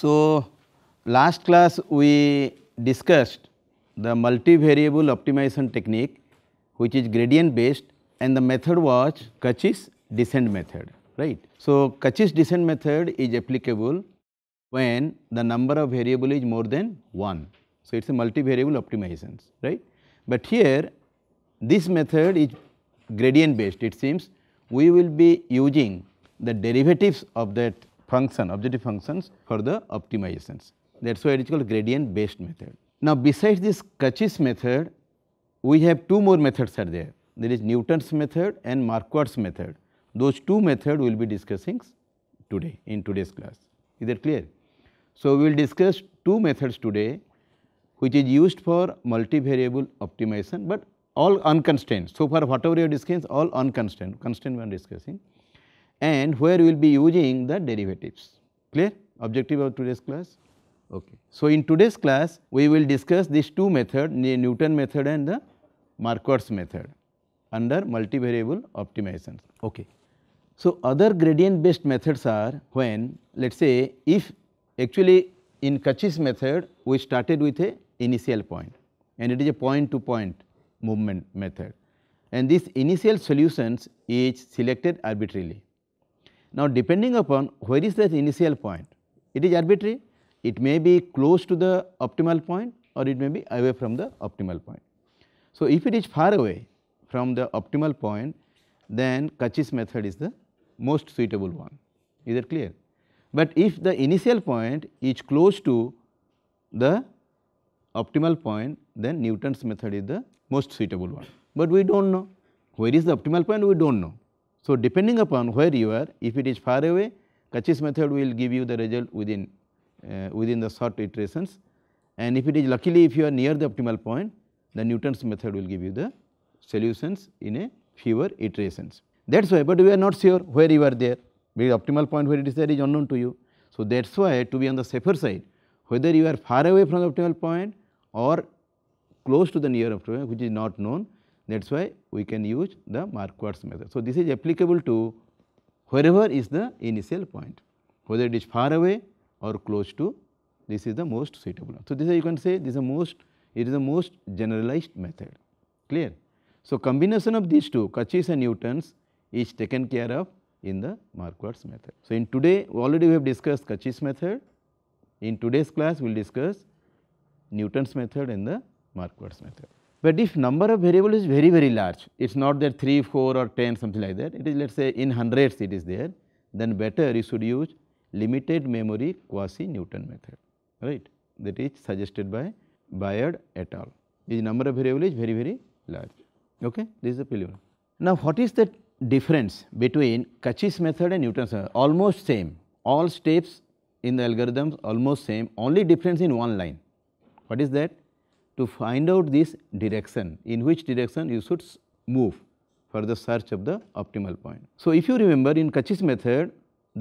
So, last class we discussed the multivariable optimization technique which is gradient based and the method was Kachis descent method right. So, Kachis descent method is applicable when the number of variable is more than 1. So, it is a multivariable optimization, right. But here this method is gradient based it seems we will be using the derivatives of that function, objective functions for the optimizations. That is why it is called gradient based method. Now, besides this Kachis method, we have two more methods are there. There is Newton's method and Marquardt's method. Those two methods we will be discussing today in today's class. Is that clear? So, we will discuss two methods today which is used for multivariable optimization, but all unconstrained. So far whatever you are discussing all unconstrained, constrained we are discussing and where we will be using the derivatives. Clear? Objective of today's class? Okay. So, in today's class, we will discuss these two methods, the Newton method and the Markov's method under multivariable optimization. Okay. So, other gradient based methods are when let us say if actually in Kachis method we started with a initial point and it is a point to point movement method and this initial solutions is selected arbitrarily now, depending upon where is that initial point, it is arbitrary. It may be close to the optimal point or it may be away from the optimal point. So, if it is far away from the optimal point, then Kachis method is the most suitable one. Is that clear? But if the initial point is close to the optimal point, then Newton's method is the most suitable one. But we do not know where is the optimal point, we do not know. So, depending upon where you are, if it is far away, Kachis method will give you the result within, uh, within the short iterations and if it is luckily if you are near the optimal point, the Newton's method will give you the solutions in a fewer iterations. That is why, but we are not sure where you are there because optimal point where it is there is unknown to you. So, that is why to be on the safer side, whether you are far away from the optimal point or close to the near optimal which is not known, that is why we can use the Marquardt's method. So, this is applicable to wherever is the initial point, whether it is far away or close to, this is the most suitable. So, this is you can say this is the most, it is the most generalized method, clear. So, combination of these two, Kachis and Newton's is taken care of in the Marquardt's method. So, in today already we have discussed Kachis method, in today's class we will discuss Newton's method and the Marquardt's method. But if number of variable is very, very large, it is not there 3, 4 or 10 something like that, it is let us say in hundreds it is there, then better you should use limited memory quasi-Newton method, right. That is suggested by Bayard et al. This number of variable is very, very large, okay. This is the preliminary. Now, what is the difference between Cauchy's method and Newton's method? Almost same, all steps in the algorithms almost same, only difference in one line. What is that? to find out this direction, in which direction you should move for the search of the optimal point. So, if you remember in Kachis method,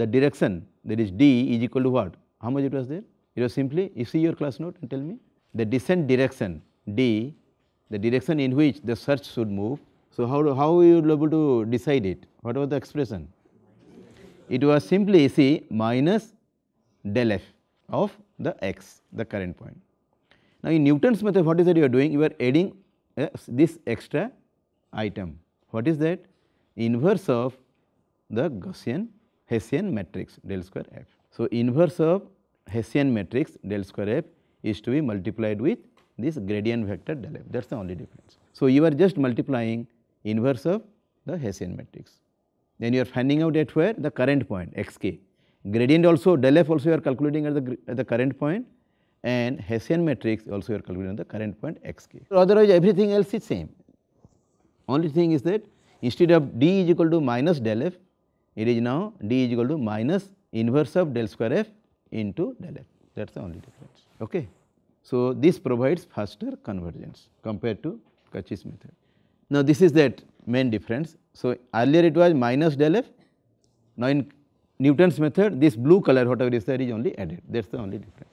the direction that is D is equal to what? How much it was there? It was simply, you see your class note and tell me, the descent direction D, the direction in which the search should move. So, how, how you will able to decide it? What was the expression? It was simply, see, minus del f of the x, the current point. Now, in Newton's method what is that you are doing? You are adding uh, this extra item. What is that? Inverse of the Gaussian Hessian matrix del square f. So, inverse of Hessian matrix del square f is to be multiplied with this gradient vector del f that is the only difference. So, you are just multiplying inverse of the Hessian matrix. Then you are finding out at where the current point xk. Gradient also del f also you are calculating at the, at the current point and Hessian matrix also you are calculating the current point xk. otherwise everything else is same. Only thing is that instead of d is equal to minus del f, it is now d is equal to minus inverse of del square f into del f that is the only difference. Okay. So, this provides faster convergence compared to Cauchy's method. Now, this is that main difference. So, earlier it was minus del f, now in Newton's method this blue color whatever is there is only added that is the only difference.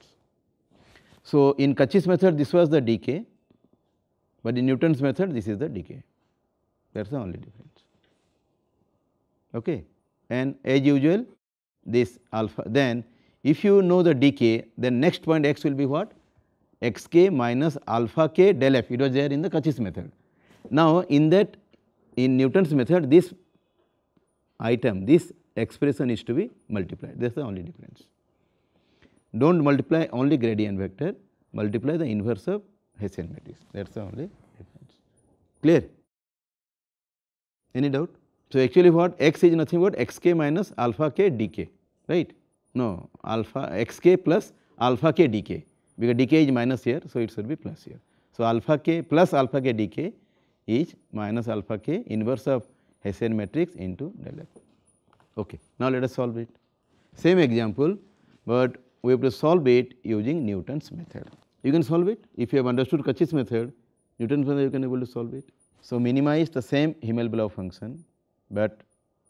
So, in Kachi's method this was the decay, but in Newton's method this is the decay that is the only difference. Okay. And as usual this alpha then if you know the decay then next point x will be what x k minus alpha k del f it was there in the Kachi's method. Now, in that in Newton's method this item this expression is to be multiplied that is the only difference do not multiply only gradient vector, multiply the inverse of Hessian matrix. That is the only difference. Clear? Any doubt? So, actually what x is nothing but x k minus alpha k d k, right? No, alpha x k plus alpha k d k because d k is minus here. So, it should be plus here. So, alpha k plus alpha k d k is minus alpha k inverse of Hessian matrix into del f. Okay. Now, let us solve it. Same example, but we have to solve it using Newton's method. You can solve it if you have understood Cauchy's method, Newton's method you can able to solve it. So, minimize the same himmel function, but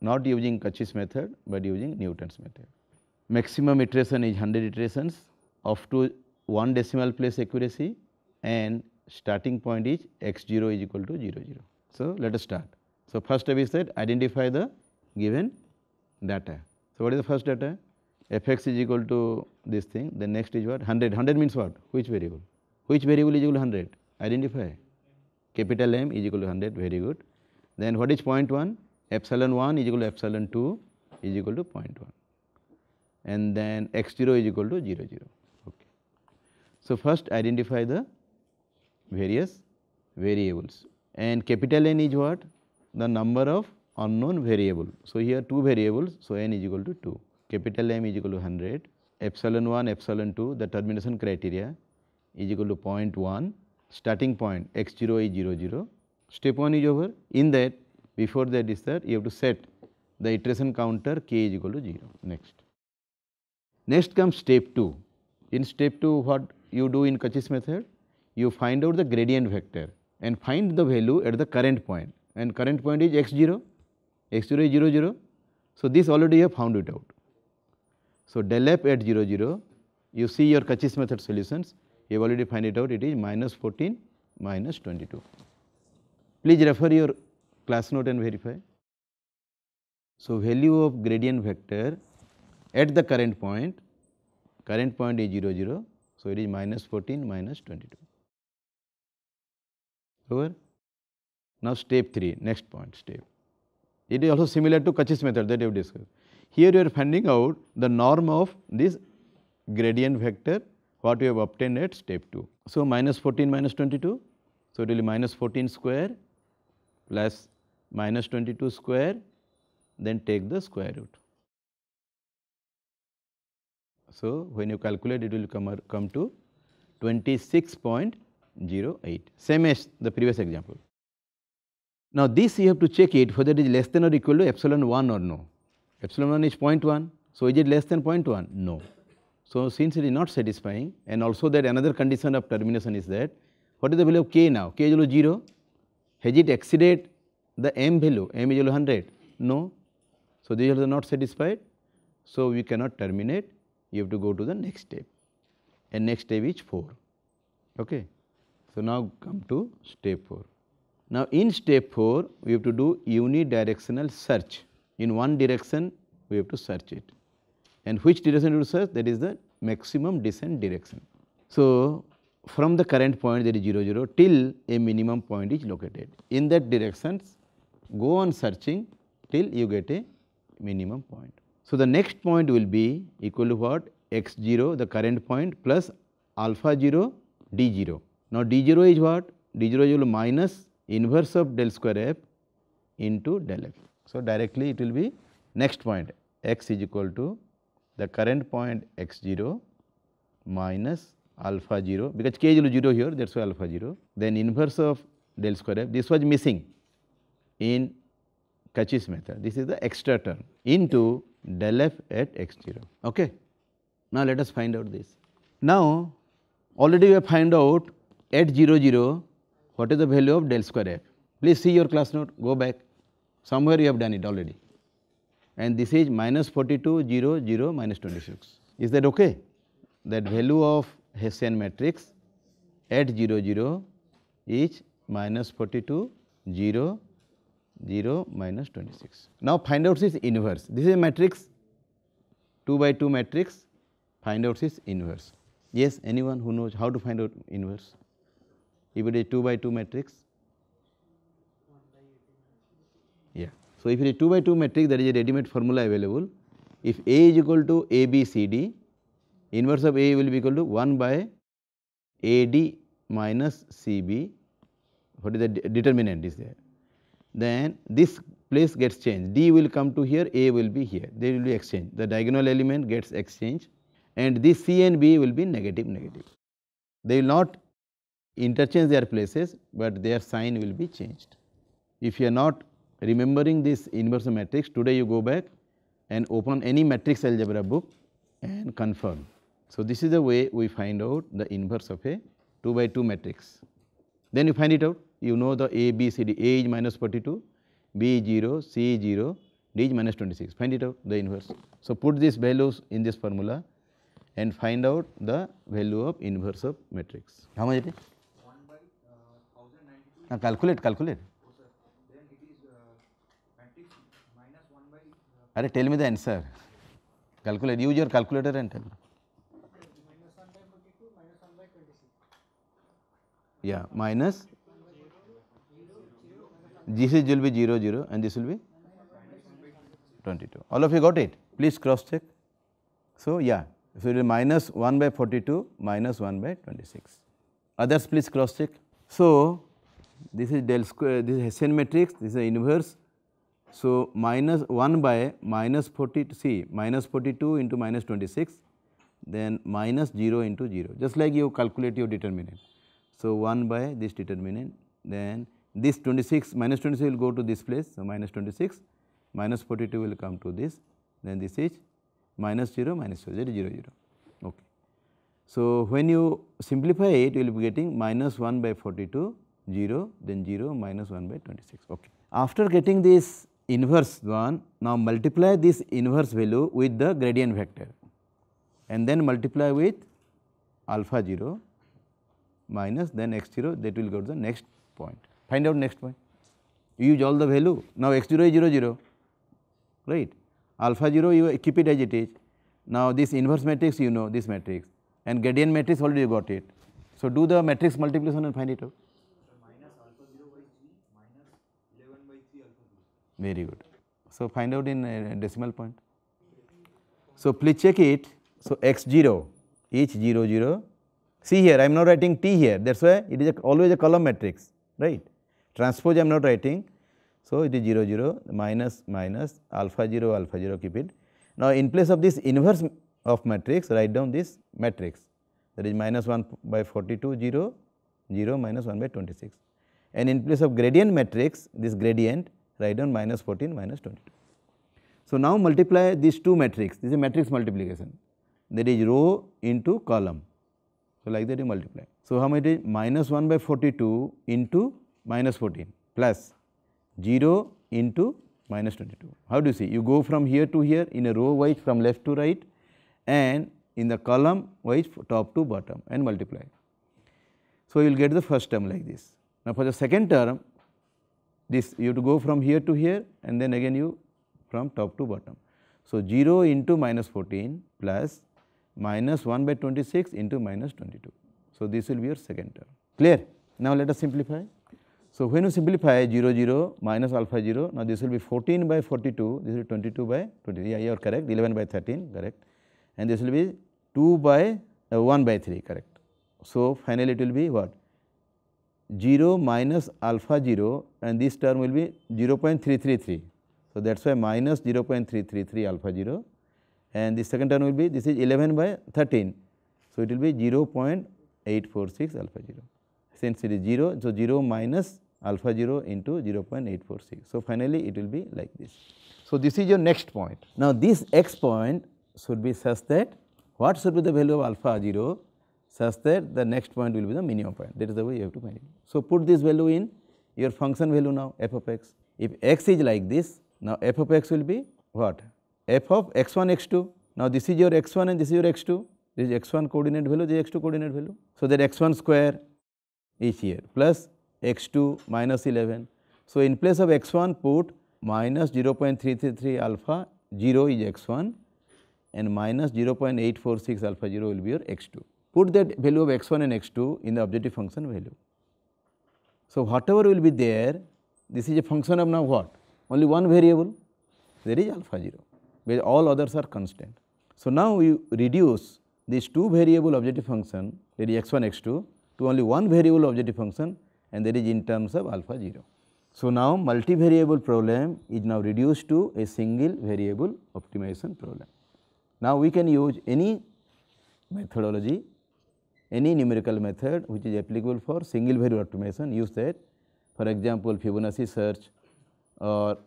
not using Cauchy's method, but using Newton's method. Maximum iteration is 100 iterations up to 1 decimal place accuracy and starting point is x 0 is equal to 0 0. So, let us start. So, first step is that identify the given data. So, what is the first data? f x is equal to this thing, then next is what? 100. 100 means what? Which variable? Which variable is equal to 100? Identify. Capital M is equal to 100, very good. Then what is point 1? Epsilon 1 is equal to epsilon 2 is equal to point 1. And then x 0 is equal to 0, 0. Okay. So, first identify the various variables and capital N is what? The number of unknown variable. So, here two variables, so n is equal to 2. capital M is equal to 100, epsilon 1, epsilon 2, the termination criteria is equal to 0.1, starting point x0 is 0, 0. Step 1 is over, in that before that is that you have to set the iteration counter k is equal to 0, next. Next comes step 2. In step 2 what you do in Kachis method? You find out the gradient vector and find the value at the current point and current point is x0, x0 is 0, 0. So, this already you have found it out. So, del f at 0 0 you see your Kachis method solutions you have already find it out it is minus 14 minus 22. Please refer your class note and verify. So, value of gradient vector at the current point current point is 0 0 so it is minus 14 minus 22 over. Now, step 3 next point step it is also similar to Kachis method that you have discussed here you are finding out the norm of this gradient vector what we have obtained at step 2. So, minus 14 minus 22. So, it will be minus 14 square plus minus 22 square then take the square root. So, when you calculate it will come, come to 26.08 same as the previous example. Now, this you have to check it whether it is less than or equal to epsilon 1 or no epsilon 1 is 0.1. So, is it less than 0.1? No. So, since it is not satisfying and also that another condition of termination is that what is the value of k now? k is equal to 0. Has it exceeded the m value? m is equal to 100? No. So, these are not satisfied. So, we cannot terminate. You have to go to the next step and next step is 4. Okay. So, now come to step 4. Now, in step 4 we have to do unidirectional search in one direction we have to search it. And which direction to search? That is the maximum descent direction. So, from the current point that is 0 0 till a minimum point is located. In that directions go on searching till you get a minimum point. So, the next point will be equal to what x 0 the current point plus alpha 0 d 0. Now, d 0 is what? d 0 is minus inverse of del square f into del f. So, directly it will be next point x is equal to the current point x 0 minus alpha 0 because k is 0 here that is why alpha 0 then inverse of del square f this was missing in Cauchy's method this is the extra term into del f at x 0. Okay. Now, let us find out this. Now, already we have found out at 0 0 what is the value of del square f. Please see your class note go back somewhere you have done it already and this is minus 42 0 0 minus 26 is that okay that value of hessian matrix at 0 0 is minus 42 0 0 minus 26 now find out its inverse this is a matrix 2 by 2 matrix find out its inverse yes anyone who knows how to find out inverse if it is 2 by 2 matrix So, if it is 2 by 2 matrix there is a ready-made formula available. If A is equal to A B C D, inverse of A will be equal to 1 by A D minus C B, what is the determinant is there. Then this place gets changed, D will come to here, A will be here, they will be exchanged. The diagonal element gets exchanged and this C and B will be negative negative. They will not interchange their places, but their sign will be changed. If you are not remembering this inverse matrix today you go back and open any matrix algebra book and confirm. So, this is the way we find out the inverse of a 2 by 2 matrix. Then you find it out you know the A, B, C, D, A is minus 42, B 0, C 0, D is minus 26 find it out the inverse. So, put these values in this formula and find out the value of inverse of matrix. How much it is? 1 by uh, 1092. Now calculate, calculate. अरे tell me the answer calculate use your calculator and yeah minus this is will be zero zero and this will be twenty two all of you got it please cross check so yeah so it minus one by forty two minus one by twenty six others please cross check so this is del square this Hessian matrix this is inverse So, minus 1 by minus 40 see minus 42 into minus 26 then minus 0 into 0 just like you calculate your determinant. So, 1 by this determinant then this 26 minus 26 will go to this place. So, minus 26 minus 42 will come to this then this is minus 0 minus 0 0 0 ok. So, when you simplify it you will be getting minus 1 by 42 0 then 0 minus 1 by 26 ok. After getting this inverse one. Now, multiply this inverse value with the gradient vector and then multiply with alpha 0 minus then x 0 that will go to the next point. Find out next point. You use all the value. Now, x 0 is 0 0 right. Alpha 0 you keep it as it is. Now, this inverse matrix you know this matrix and gradient matrix already you got it. So, do the matrix multiplication and find it out. Very good. So, find out in uh, decimal point. So, please check it. So, x 0 each 0 0. See here I am not writing t here that is why it is a, always a column matrix right. Transpose I am not writing. So, it is 0 0 minus minus alpha 0 alpha 0 keep it. Now, in place of this inverse of matrix write down this matrix that is minus 1 by 42 0 0 minus 1 by 26 and in place of gradient matrix this gradient write down minus 14 minus 22. So, now multiply these two matrix, this is a matrix multiplication that is row into column. So, like that you multiply. So, how much is minus 1 by 42 into minus 14 plus 0 into minus 22. How do you see? You go from here to here in a row wise from left to right and in the column wise top to bottom and multiply. So, you will get the first term like this. Now, for the second term this you have to go from here to here and then again you from top to bottom. So, 0 into minus 14 plus minus 1 by 26 into minus 22. So, this will be your second term clear. Now, let us simplify. So, when you simplify 0 0 minus alpha 0 now this will be 14 by 42 this is 22 by 20 yeah you are correct 11 by 13 correct and this will be 2 by uh, 1 by 3 correct. So, finally, it will be what 0 minus alpha 0 and this term will be 0 0.333. So, that is why minus 0 0.333 alpha 0 and the second term will be this is 11 by 13. So, it will be 0 0.846 alpha 0 since it is 0. So, 0 minus alpha 0 into 0 0.846. So, finally, it will be like this. So, this is your next point. Now, this x point should be such that what should be the value of alpha 0 such that the next point will be the minimum point that is the way you have to find it. So, put this value in your function value now f of x. If x is like this now f of x will be what f of x1 x2 now this is your x1 and this is your x2 this is x1 coordinate value this is x2 coordinate value. So, that x1 square is here plus x2 minus 11. So, in place of x1 put minus 0.333 alpha 0 is x1 and minus 0.846 alpha 0 will be your x2 put that value of x1 and x2 in the objective function value. So, whatever will be there, this is a function of now what? Only one variable, there is alpha 0, where all others are constant. So, now we reduce these two variable objective function, that is x1, x2, to only one variable objective function and that is in terms of alpha 0. So, now multivariable problem is now reduced to a single variable optimization problem. Now, we can use any methodology any numerical method which is applicable for single value optimization use that. For example, Fibonacci search or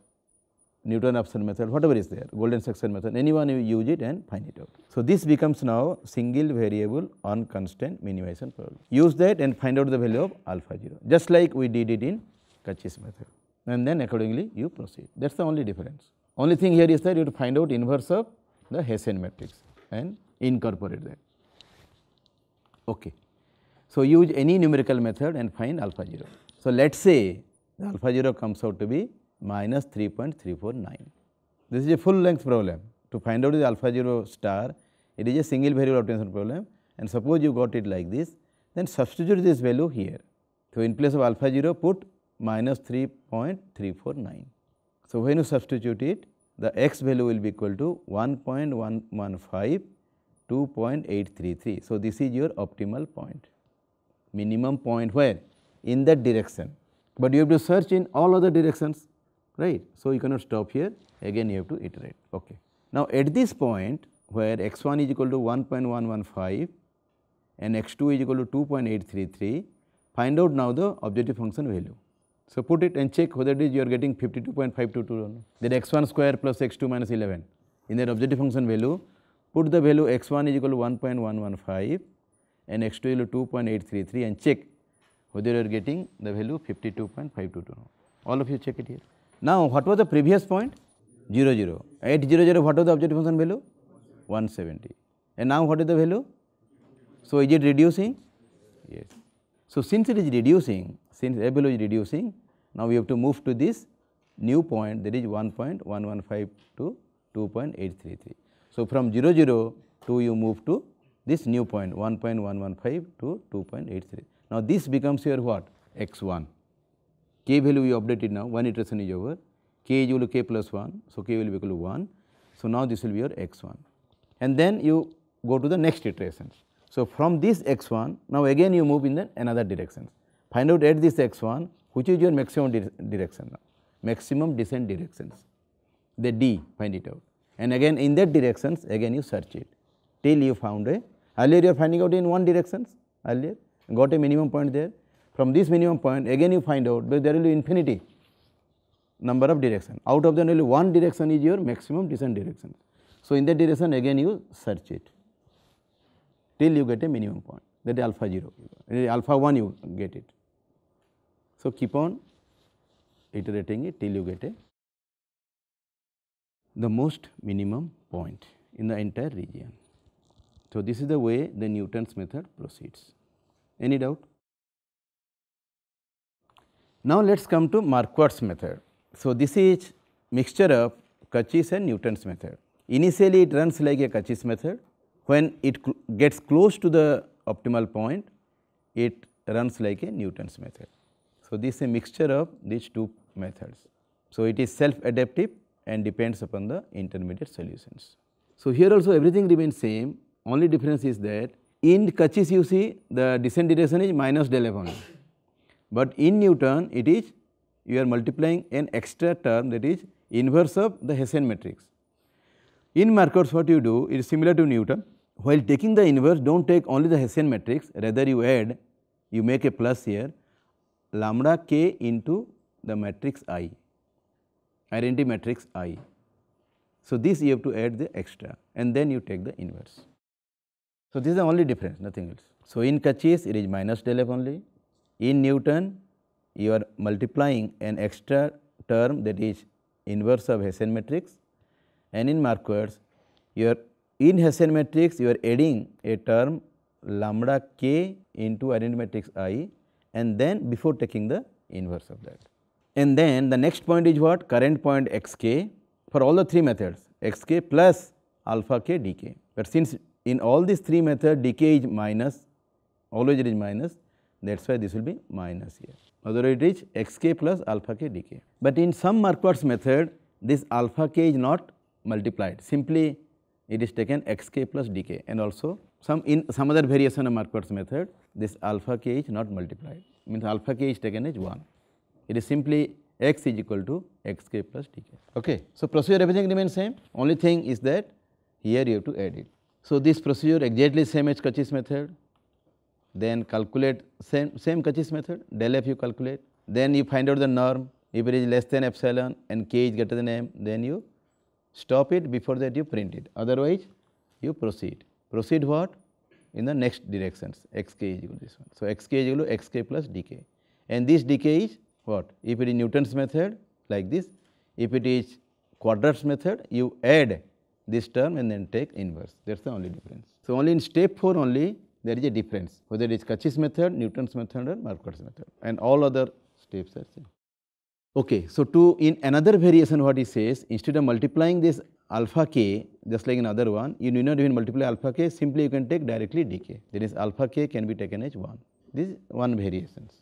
Newton raphson method, whatever is there, golden section method, anyone you use it and find it out. So, this becomes now single variable constant minimization problem. Use that and find out the value of alpha 0, just like we did it in Kachis method and then accordingly you proceed. That is the only difference. Only thing here is that you have to find out inverse of the Hessian matrix and incorporate that. Okay. So, use any numerical method and find alpha 0. So, let us say the alpha 0 comes out to be minus 3.349. This is a full length problem. To find out the alpha 0 star, it is a single variable obtention problem and suppose you got it like this, then substitute this value here. So, in place of alpha 0 put minus 3.349. So, when you substitute it, the x value will be equal to 1.115 2.833. So, this is your optimal point, minimum point where? In that direction, but you have to search in all other directions, right. So, you cannot stop here, again you have to iterate. Okay. Now, at this point where x 1 is equal to 1.115 and x 2 is equal to 2.833, find out now the objective function value. So, put it and check whether it is you are getting 52.522 or That x 1 square plus x 2 minus 11 in that objective function value put the value x1 is equal to 1.115 and x2 is equal to 2.833 and check whether you are getting the value 52.522. All of you check it here. Now, what was the previous point? 0, 0. At 0, 0, what was the objective function value? 170. And now, what is the value? So, is it reducing? Yes. So, since it is reducing, since a value is reducing, now we have to move to this new point that is 1.115 to 2.833. So, from 0 0 2 you move to this new point 1.115 to 2.83. Now, this becomes your what x 1 k value we updated now one iteration is over k is equal to k plus 1. So, k will be equal to 1. So, now this will be your x 1 and then you go to the next iteration. So, from this x 1 now again you move in the another direction find out at this x 1 which is your maximum di direction now maximum descent directions the d find it out and again in that directions again you search it till you found a earlier you are finding out in one directions earlier got a minimum point there from this minimum point again you find out but there will be infinity number of direction out of them only one direction is your maximum descent direction. So, in that direction again you search it till you get a minimum point that is alpha 0 eh, alpha 1 you get it. So, keep on iterating it till you get a the most minimum point in the entire region. So, this is the way the Newton's method proceeds. Any doubt? Now, let us come to Marquardt's method. So, this is mixture of Kachis and Newton's method. Initially, it runs like a Kachis method. When it cl gets close to the optimal point, it runs like a Newton's method. So, this is a mixture of these two methods. So, it is self adaptive and depends upon the intermediate solutions. So, here also everything remains same only difference is that in Kachis you see the descent direction is minus del f only, but in Newton it is you are multiplying an extra term that is inverse of the Hessian matrix. In Markov's what you do is similar to Newton while taking the inverse do not take only the Hessian matrix rather you add you make a plus here lambda k into the matrix i identity matrix I. So, this you have to add the extra and then you take the inverse. So, this is the only difference nothing else. So, in Kachis it is minus del f only, in Newton you are multiplying an extra term that is inverse of Hessian matrix and in Marquardt you are in Hessian matrix you are adding a term lambda k into identity matrix i and then before taking the inverse of that. And then the next point is what? Current point xk for all the three methods xk plus alpha k dk. But since in all these three methods decay is minus, always it is minus, that is why this will be minus here. Otherwise, it is xk plus alpha k dk. But in some Marquardt's method, this alpha k is not multiplied, simply it is taken xk plus dk and also some in some other variation of Marquardt's method, this alpha k is not multiplied, means alpha k is taken as 1. It is simply x is equal to xk plus dk. Okay. So, procedure everything remains same only thing is that here you have to add it. So, this procedure exactly same as Kachis method then calculate same, same Cauchy's method del f you calculate then you find out the norm if it is less than epsilon and k is greater than m then you stop it before that you print it otherwise you proceed. Proceed what? In the next directions xk is equal to this one. So, xk is equal to xk plus dk and this dk is what? If it is Newton's method like this, if it is quadrats method, you add this term and then take inverse. That is the only difference. So, only in step 4 only there is a difference whether it is Cauchy's method, Newton's method or Marquardt's method and all other steps are same. Okay, so to in another variation what he says instead of multiplying this alpha k just like in other one you do not even multiply alpha k simply you can take directly dk that is alpha k can be taken as 1 this is one variations.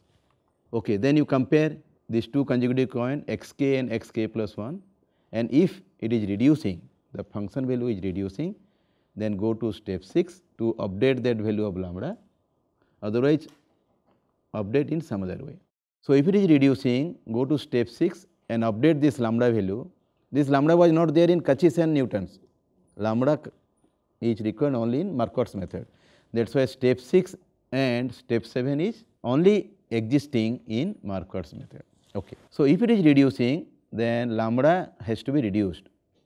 Okay, then you compare these two consecutive coin xk and xk plus 1 and if it is reducing the function value is reducing then go to step 6 to update that value of lambda otherwise update in some other way. So, if it is reducing go to step 6 and update this lambda value this lambda was not there in Kachis and Newton's lambda is required only in Markov's method that is why step 6 and step 7 is only existing in Marquardt's method. Okay. So, if it is reducing then lambda has to be reduced.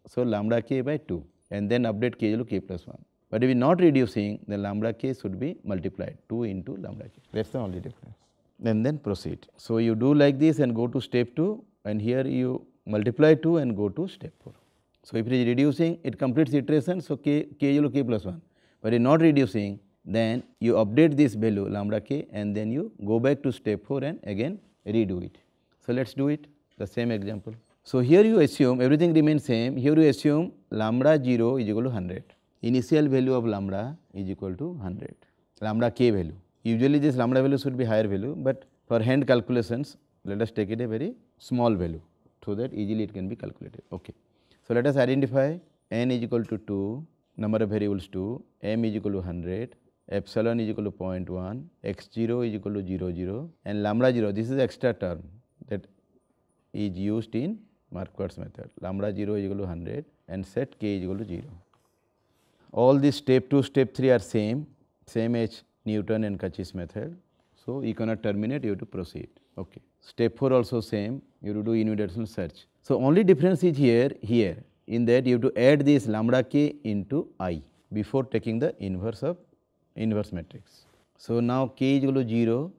So, lambda k by 2 and then update k equal to k plus 1. But if it is not reducing then lambda k should be multiplied 2 into lambda k that is the only difference and then proceed. So, you do like this and go to step 2 and here you multiply 2 and go to step 4. So, if it is reducing it completes iteration so k, k equal to k plus 1 but if not reducing then you update this value lambda k and then you go back to step 4 and again redo it. So, let us do it the same example. So, here you assume everything remains same here you assume lambda 0 is equal to 100 initial value of lambda is equal to 100 lambda k value usually this lambda value should be higher value, but for hand calculations let us take it a very small value so that easily it can be calculated. Okay. So, let us identify n is equal to 2 number of variables 2 m is equal to 100 epsilon is equal to 0.1, x0 is equal to 0, 0 and lambda 0, this is extra term that is used in Marquardt's method. Lambda 0 is equal to 100 and set k is equal to 0. All these step 2, step 3 are same, same as Newton and Kachis method. So, you cannot terminate, you have to proceed. Okay. Step 4 also same, you have to do unidirectional search. So, only difference is here, here in that you have to add this lambda k into i before taking the inverse of inverse matrix. So, now k is equal to 0.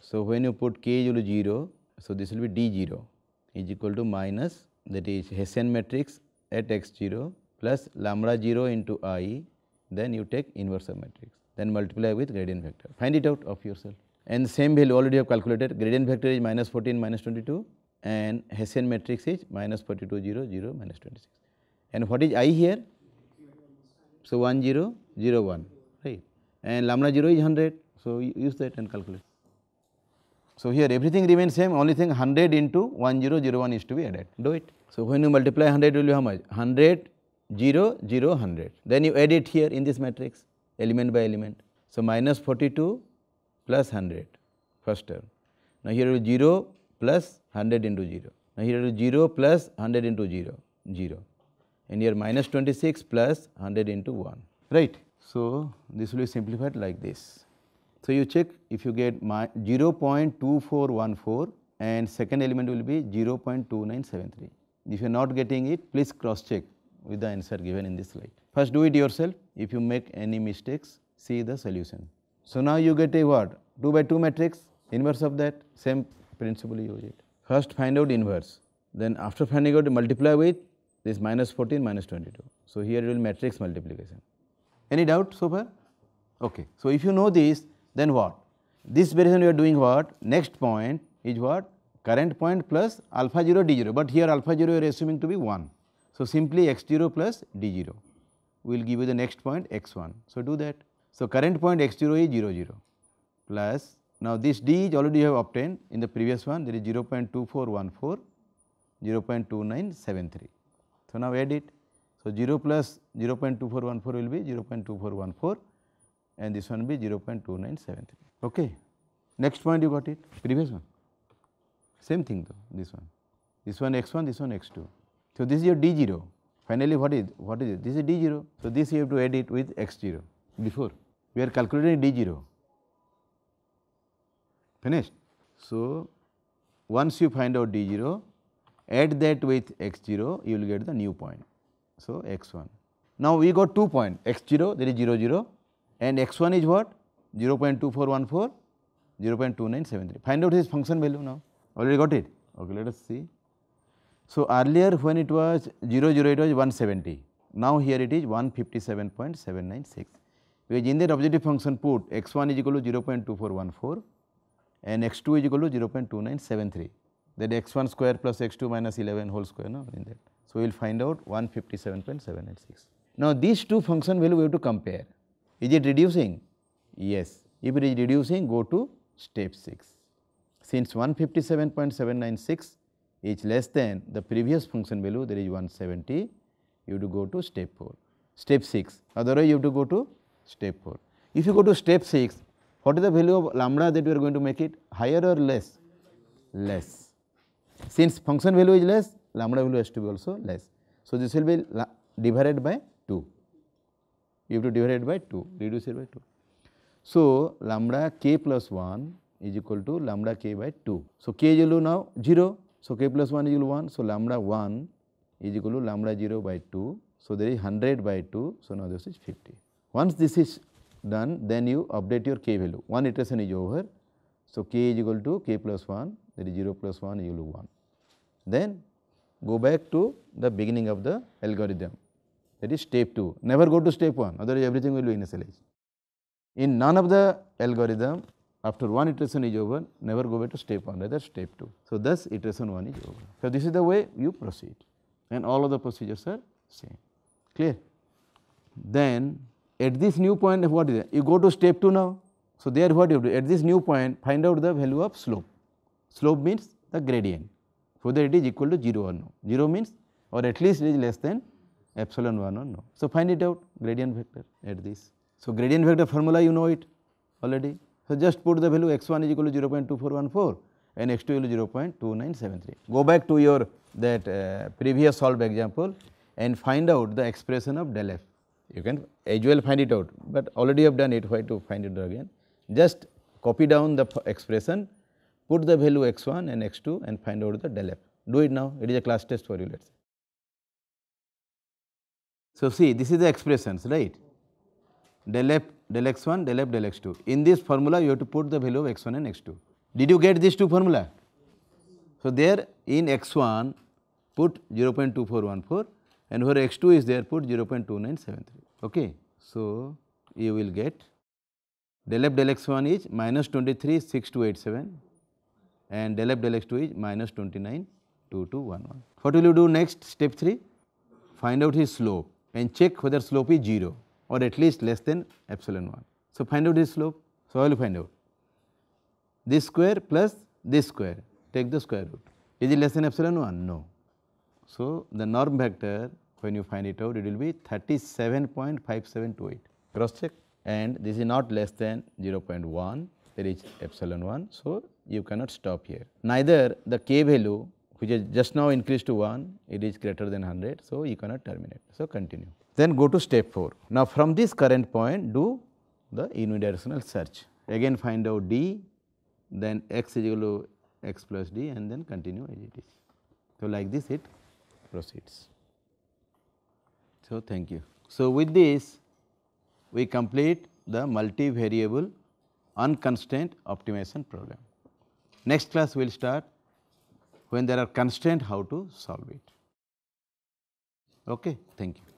So, when you put k is equal to 0, so this will be d0 is equal to minus that is Hessian matrix at x0 plus lambda 0 into i then you take inverse of matrix then multiply with gradient vector find it out of yourself and same value already have calculated gradient vector is minus 14 minus 22 and Hessian matrix is minus 42 0 0 minus 26 and what is i here so 1 0 0 1 and lambda 0 is 100. So, use that and calculate. So, here everything remains same only thing 100 into 1001 is to be added do it. So, when you multiply 100 will be how much 100 0 0 100 then you add it here in this matrix element by element. So, minus 42 plus 100 first term now here will 0 plus 100 into 0 now here will 0 plus 100 into 0 0 and here minus 26 plus 100 into 1 right. So, this will be simplified like this. So, you check if you get 0.2414 and second element will be 0.2973. If you are not getting it, please cross check with the answer given in this slide. First do it yourself. If you make any mistakes, see the solution. So, now you get a what? 2 by 2 matrix, inverse of that, same principle you use it. First find out inverse, then after finding out multiply with this minus 14, minus 22. So, here it will matrix multiplication. Any doubt so far? Okay. So, if you know this then what? This variation you are doing what? Next point is what? Current point plus alpha 0 d 0, but here alpha 0 you are assuming to be 1. So, simply x 0 plus d 0 will give you the next point x 1. So, do that. So, current point x 0 is 0 0 plus now this d is already you have obtained in the previous one there is 0 0.2414 0 0.2973. So, now add it so, 0 plus 0 0.2414 will be 0 0.2414 and this one be 0 0.2973. Okay. Next point you got it, previous one, same thing though, this one, this one x1, this one x2. So, this is your d0, finally what is, what is it? This is d0, so this you have to add it with x0 before, we are calculating d0, finished. So, once you find out d0, add that with x0, you will get the new point. So, x 1. Now, we got two point x 0 that is 0 0 and x 1 is what 0 0.2414 0 0.2973. Find out his function value now already got it ok let us see. So, earlier when it was 0 0 it was 170 now here it is 157.796 because in that objective function put x 1 is equal to 0 0.2414 and x 2 is equal to 0 0.2973 that x 1 square plus x 2 minus 11 whole square now in that. So, we will find out 157.786. Now, these two function value we have to compare. Is it reducing? Yes. If it is reducing, go to step 6. Since 157.796 is less than the previous function value, there is 170, you have to go to step 4. Step 6, otherwise you have to go to step 4. If you go to step 6, what is the value of lambda that we are going to make it? Higher or less? Less. Since function value is less, lambda value has to be also less. So, this will be divided by 2. You have to divide it by 2, reduce it by 2. So, lambda k plus 1 is equal to lambda k by 2. So, k is equal to now 0. So, k plus 1 is equal to 1. So, lambda 1 is equal to lambda 0 by 2. So, there is 100 by 2. So, now this is 50. Once this is done, then you update your k value. One iteration is over. So, k is equal to k plus 1, that is 0 plus 1 is equal to 1. Then go back to the beginning of the algorithm that is step 2. Never go to step 1 otherwise everything will be initialized. In none of the algorithm after one iteration is over never go back to step 1 rather step 2. So, thus iteration 1 is over. So, this is the way you proceed and all of the procedures are same clear. Then at this new point what is it? You go to step 2 now. So, there what you do at this new point find out the value of slope. Slope means the gradient whether it is equal to 0 or no. 0 means or at least it is less than epsilon 1 or no. So, find it out gradient vector at this. So, gradient vector formula you know it already. So, just put the value x1 is equal to 0.2414 and x2 is 0.2973. Go back to your that uh, previous solved example and find out the expression of del f. You can as well find it out, but already you have done it why to find it again. Just copy down the expression put the value x1 and x2 and find out the del f. Do it now, it is a class test for you let us say. So, see this is the expressions right, del f del x1 del f del x2. In this formula you have to put the value of x1 and x2. Did you get these two formula? So, there in x1 put 0.2414 and where x2 is there put 0.2973 okay. So, you will get del f del x1 is minus 23 6287 and del f del x2 is minus 29 2 2 1 1. What will you do next step 3? Find out his slope and check whether slope is 0 or at least less than epsilon 1. So, find out his slope. So, I will find out this square plus this square take the square root. Is it less than epsilon 1? No. So, the norm vector when you find it out it will be 37.5728 cross check and this is not less than 0 0.1 there is epsilon 1. So, you cannot stop here. Neither the k value which is just now increased to 1, it is greater than 100. So, you cannot terminate. So, continue. Then go to step 4. Now, from this current point do the unidirectional search. Again find out d, then x is equal to x plus d and then continue as it is. So, like this it proceeds. So, thank you. So, with this we complete the multivariable unconstrained optimization problem. Next class we will start when there are constraints how to solve it. Okay, thank you.